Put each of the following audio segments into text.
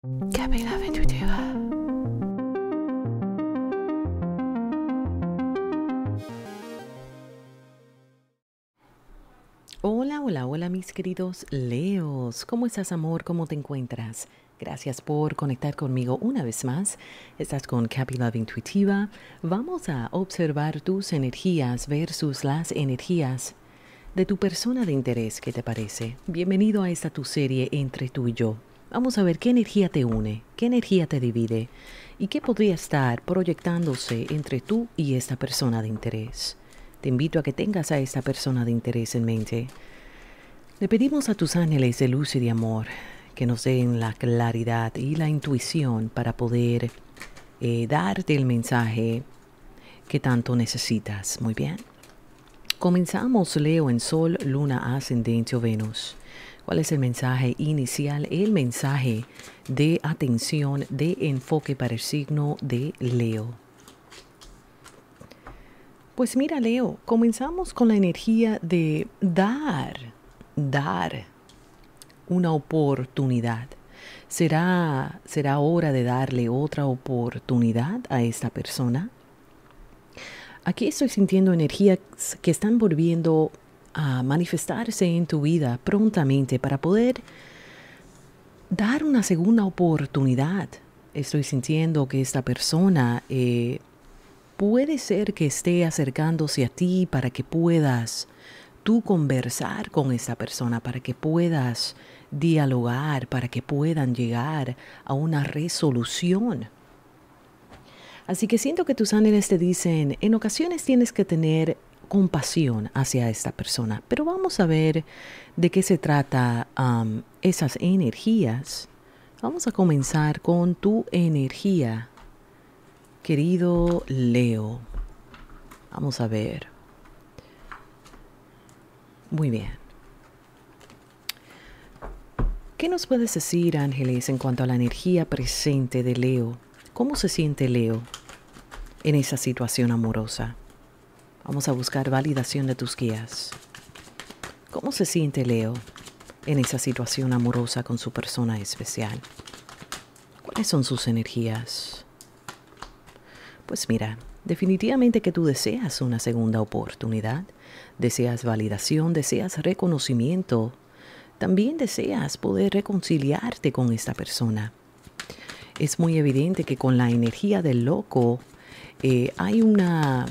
Hola, hola, hola mis queridos Leos. ¿Cómo estás amor? ¿Cómo te encuentras? Gracias por conectar conmigo una vez más. Estás con Love Intuitiva. Vamos a observar tus energías versus las energías de tu persona de interés. ¿Qué te parece? Bienvenido a esta tu serie entre tú y yo. Vamos a ver qué energía te une, qué energía te divide y qué podría estar proyectándose entre tú y esta persona de interés. Te invito a que tengas a esta persona de interés en mente. Le pedimos a tus ángeles de luz y de amor que nos den la claridad y la intuición para poder eh, darte el mensaje que tanto necesitas. Muy bien. Comenzamos Leo en Sol, Luna, Ascendente o Venus. ¿Cuál es el mensaje inicial? El mensaje de atención, de enfoque para el signo de Leo. Pues mira, Leo, comenzamos con la energía de dar, dar una oportunidad. ¿Será, será hora de darle otra oportunidad a esta persona? Aquí estoy sintiendo energías que están volviendo a manifestarse en tu vida prontamente para poder dar una segunda oportunidad. Estoy sintiendo que esta persona eh, puede ser que esté acercándose a ti para que puedas tú conversar con esta persona, para que puedas dialogar, para que puedan llegar a una resolución. Así que siento que tus ángeles te dicen, en ocasiones tienes que tener compasión hacia esta persona. Pero vamos a ver de qué se trata um, esas energías. Vamos a comenzar con tu energía, querido Leo. Vamos a ver. Muy bien. ¿Qué nos puedes decir, Ángeles, en cuanto a la energía presente de Leo? ¿Cómo se siente Leo en esa situación amorosa? Vamos a buscar validación de tus guías. ¿Cómo se siente Leo en esa situación amorosa con su persona especial? ¿Cuáles son sus energías? Pues mira, definitivamente que tú deseas una segunda oportunidad, deseas validación, deseas reconocimiento, también deseas poder reconciliarte con esta persona. Es muy evidente que con la energía del loco eh, hay una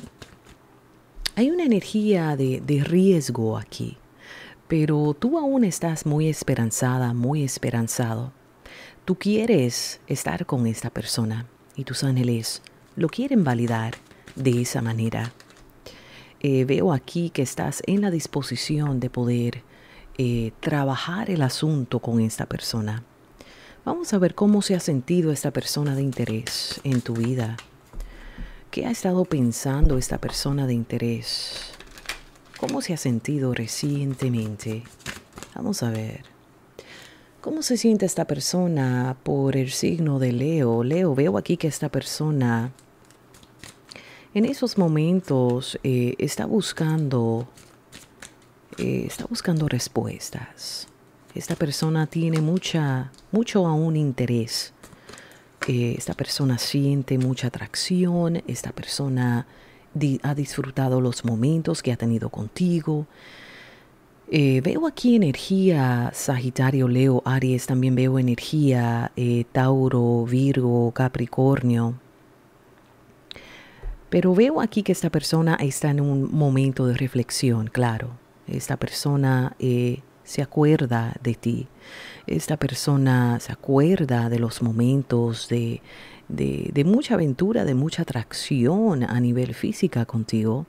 hay una energía de, riesgo aquí, pero tú aún estás muy esperanzada, muy esperanzado. Tú quieres estar con esta persona y tus ángeles lo quieren validar de esa manera. Eh, veo aquí que estás en la disposición de poder eh, trabajar el asunto con esta persona. Vamos a ver cómo se ha sentido esta persona de interés en tu vida. ¿Qué ha estado pensando esta persona de interés? ¿Cómo se ha sentido recientemente? Vamos a ver. ¿Cómo se siente esta persona por el signo de Leo? Leo, veo aquí que esta persona en esos momentos eh, está buscando eh, está buscando respuestas. Esta persona tiene mucha, mucho aún interés esta persona siente mucha atracción, esta persona ha disfrutado los momentos que ha tenido contigo. Eh, veo aquí energía Sagitario, Leo, Aries, también veo energía eh, Tauro, Virgo, Capricornio. Pero veo aquí que esta persona está en un momento de reflexión, claro. Esta persona eh, se acuerda de ti. Esta persona se acuerda de los momentos de, mucha aventura, de mucha atracción a nivel física contigo,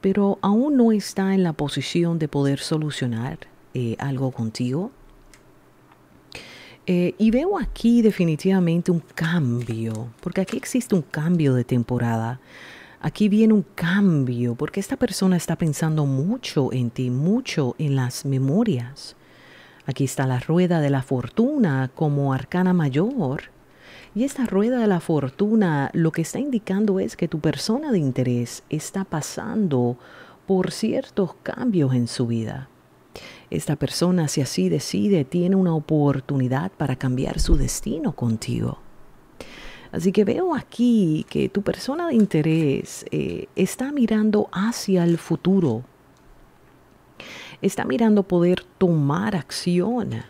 pero aún no está en la posición de poder solucionar eh, algo contigo. Eh, y veo aquí definitivamente un cambio, porque aquí existe un cambio de temporada. Aquí viene un cambio porque esta persona está pensando mucho en ti, mucho en las memorias. Aquí está la rueda de la fortuna como arcana mayor. Y esta rueda de la fortuna lo que está indicando es que tu persona de interés está pasando por ciertos cambios en su vida. Esta persona, si así decide, tiene una oportunidad para cambiar su destino contigo. Así que veo aquí que tu persona de interés eh, está mirando hacia el futuro. Está mirando poder tomar acción.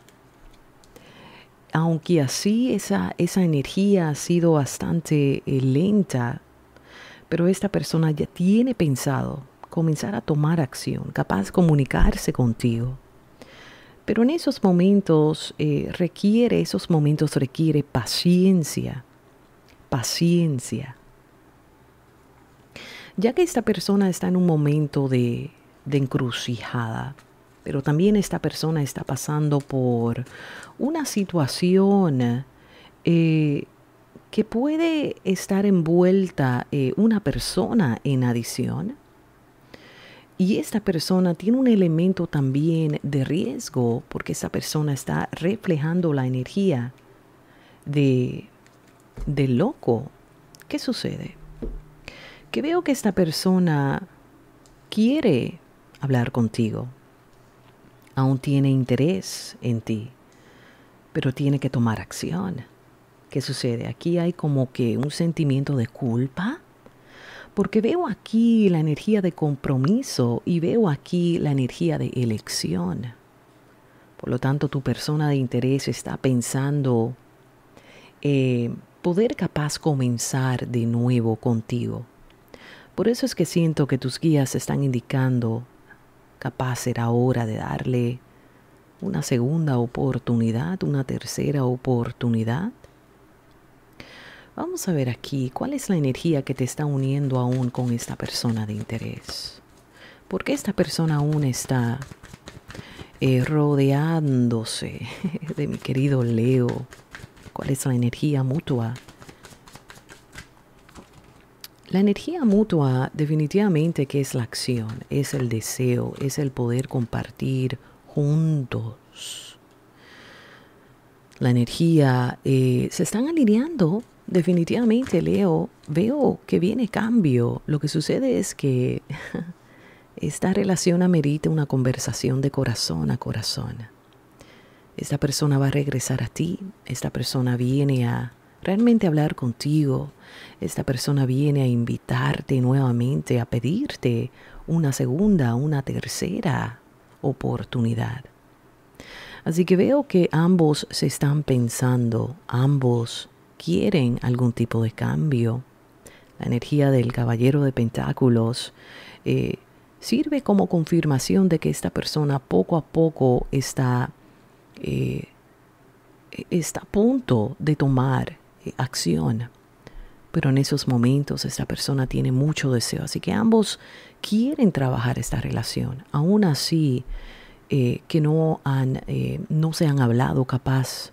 Aunque así esa, energía ha sido bastante eh, lenta, pero esta persona ya tiene pensado comenzar a tomar acción, capaz de comunicarse contigo. Pero en esos momentos eh, requiere, esos momentos requiere paciencia paciencia. Ya que esta persona está en un momento de, encrucijada, pero también esta persona está pasando por una situación eh, que puede estar envuelta eh, una persona en adición. Y esta persona tiene un elemento también de riesgo porque esta persona está reflejando la energía de de loco. ¿Qué sucede? Que veo que esta persona quiere hablar contigo, aún tiene interés en ti, pero tiene que tomar acción. ¿Qué sucede? Aquí hay como que un sentimiento de culpa, porque veo aquí la energía de compromiso y veo aquí la energía de elección. Por lo tanto, tu persona de interés está pensando eh, poder capaz comenzar de nuevo contigo. Por eso es que siento que tus guías están indicando, capaz será hora de darle una segunda oportunidad, una tercera oportunidad. Vamos a ver aquí cuál es la energía que te está uniendo aún con esta persona de interés. ¿Por qué esta persona aún está eh, rodeándose de mi querido Leo? cuál es la energía mutua. La energía mutua definitivamente que es la acción, es el deseo, es el poder compartir juntos. La energía eh, se están alineando definitivamente, Leo. Veo que viene cambio. Lo que sucede es que esta relación amerita una conversación de corazón a corazón. Esta persona va a regresar a ti, esta persona viene a realmente hablar contigo, esta persona viene a invitarte nuevamente, a pedirte una segunda, una tercera oportunidad. Así que veo que ambos se están pensando, ambos quieren algún tipo de cambio. La energía del caballero de pentáculos eh, sirve como confirmación de que esta persona poco a poco está eh, eh, está a punto de tomar eh, acción. Pero en esos momentos esta persona tiene mucho deseo, así que ambos quieren trabajar esta relación. Aún así, que no, han, no se han hablado capaz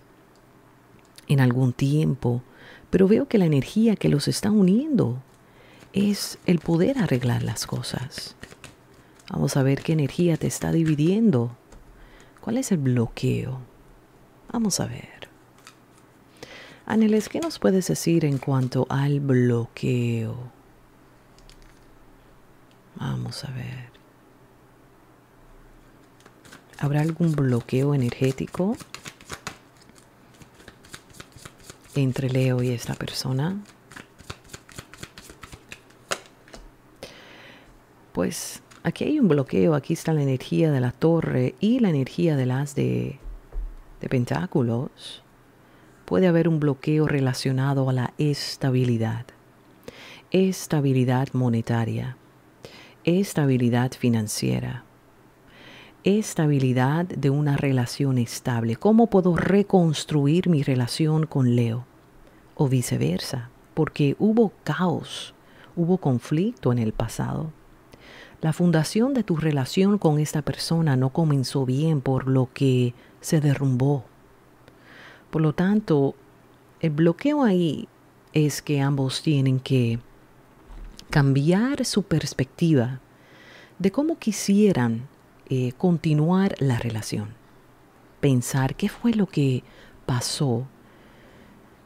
en algún tiempo, pero veo que la energía que los está uniendo es el poder arreglar las cosas. Vamos a ver qué energía te está dividiendo ¿Cuál es el bloqueo? Vamos a ver. Ángeles, ¿qué nos puedes decir en cuanto al bloqueo? Vamos a ver. ¿Habrá algún bloqueo energético entre Leo y esta persona? Pues Aquí hay un bloqueo, aquí está la energía de la torre y la energía de las de, de pentáculos. Puede haber un bloqueo relacionado a la estabilidad. Estabilidad monetaria. Estabilidad financiera estabilidad de una relación estable? ¿Cómo puedo reconstruir mi relación con Leo? O viceversa, porque hubo caos, hubo conflicto en el pasado. La fundación de tu relación con esta persona no comenzó bien, por lo que se derrumbó. Por lo tanto, el bloqueo ahí es que ambos tienen que cambiar su perspectiva de cómo quisieran eh, continuar la relación. Pensar qué fue lo que pasó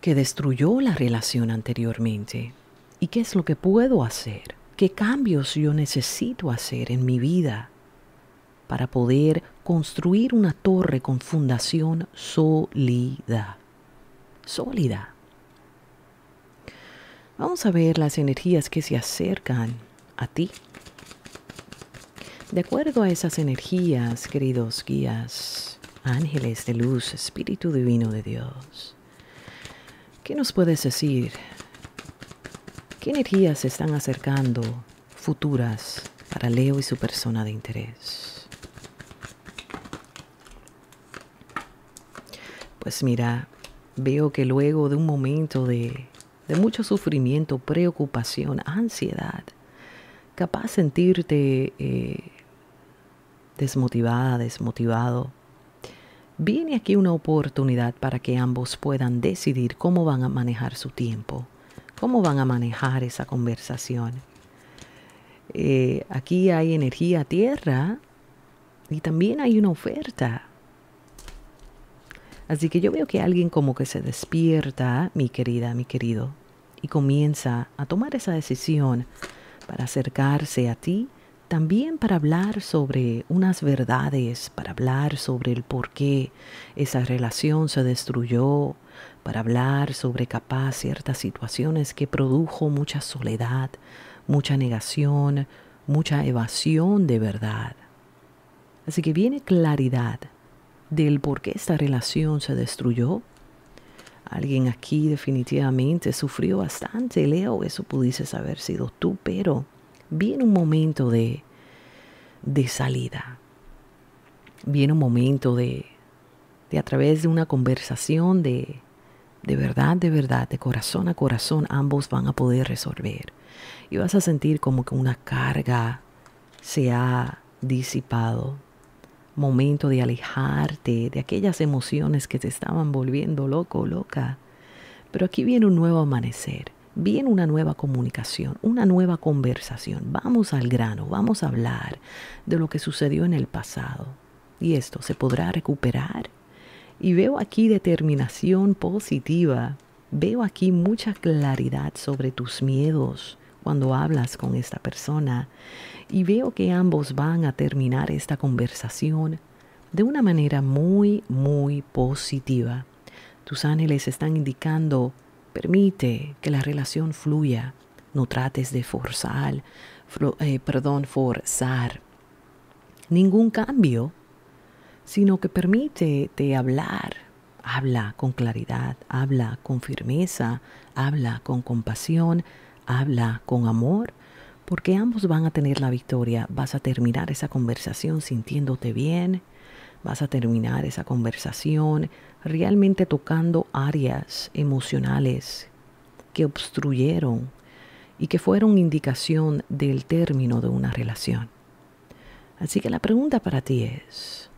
que destruyó la relación anteriormente y qué es lo que puedo hacer qué cambios yo necesito hacer en mi vida para poder construir una torre con fundación sólida. Sólida. Vamos a ver las energías que se acercan a ti. De acuerdo a esas energías, queridos guías, ángeles de luz, Espíritu Divino de Dios, ¿qué nos puedes decir ¿Qué energías se están acercando futuras para Leo y su persona de interés? Pues mira, veo que luego de un momento de, mucho sufrimiento, preocupación, ansiedad, capaz sentirte eh, desmotivada, desmotivado, viene aquí una oportunidad para que ambos puedan decidir cómo van a manejar su tiempo ¿Cómo van a manejar esa conversación? Eh, aquí hay energía tierra y también hay una oferta. Así que yo veo que alguien como que se despierta, mi querida, mi querido, y comienza a tomar esa decisión para acercarse a ti, también para hablar sobre unas verdades, para hablar sobre el por qué esa relación se destruyó, para hablar sobre capaz ciertas situaciones que produjo mucha soledad, mucha negación, mucha evasión de verdad. Así que viene claridad del por qué esta relación se destruyó. Alguien aquí definitivamente sufrió bastante, Leo, eso pudieses haber sido tú, pero viene un momento de, de salida. Viene un momento de, de a través de una conversación, de de verdad, de verdad, de corazón a corazón, ambos van a poder resolver. Y vas a sentir como que una carga se ha disipado. Momento de alejarte de aquellas emociones que te estaban volviendo loco, loca. Pero aquí viene un nuevo amanecer, viene una nueva comunicación, una nueva conversación. Vamos al grano, vamos a hablar de lo que sucedió en el pasado. Y esto se podrá recuperar y veo aquí determinación positiva, veo aquí mucha claridad sobre tus miedos cuando hablas con esta persona y veo que ambos van a terminar esta conversación de una manera muy, muy positiva. Tus ángeles están indicando, permite que la relación fluya, no trates de forzar, eh, perdón, forzar ningún cambio sino que permítete hablar. Habla con claridad, habla con firmeza, habla con compasión, habla con amor, porque ambos van a tener la victoria. Vas a terminar esa conversación sintiéndote bien, vas a terminar esa conversación realmente tocando áreas emocionales que obstruyeron y que fueron indicación del término de una relación. Así que la pregunta para ti es,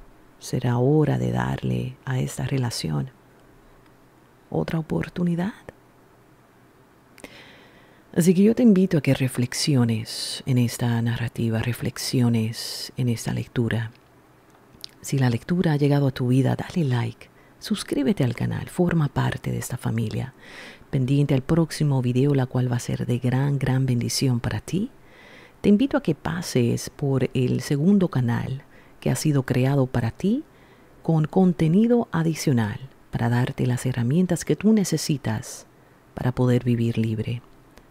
será hora de darle a esta relación otra oportunidad. Así que yo te invito a que reflexiones en esta narrativa, reflexiones en esta lectura. Si la lectura ha llegado a tu vida, dale like, suscríbete al canal, forma parte de esta familia. Pendiente al próximo video, la cual va a ser de gran, gran bendición para ti. Te invito a que pases por el segundo canal que ha sido creado para ti con contenido adicional para darte las herramientas que tú necesitas para poder vivir libre.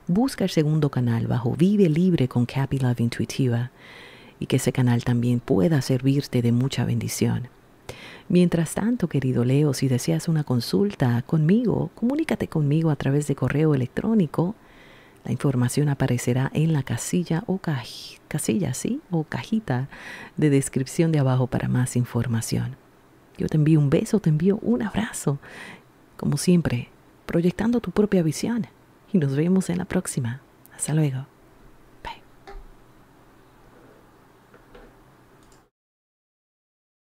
Busca el segundo canal bajo Vive Libre con Cappy Love Intuitiva y que ese canal también pueda servirte de mucha bendición. Mientras tanto, querido Leo, si deseas una consulta conmigo, comunícate conmigo a través de correo electrónico la información aparecerá en la casilla o casilla, ¿sí? o cajita de descripción de abajo para más información. Yo te envío un beso, te envío un abrazo, como siempre, proyectando tu propia visión. Y nos vemos en la próxima. Hasta luego.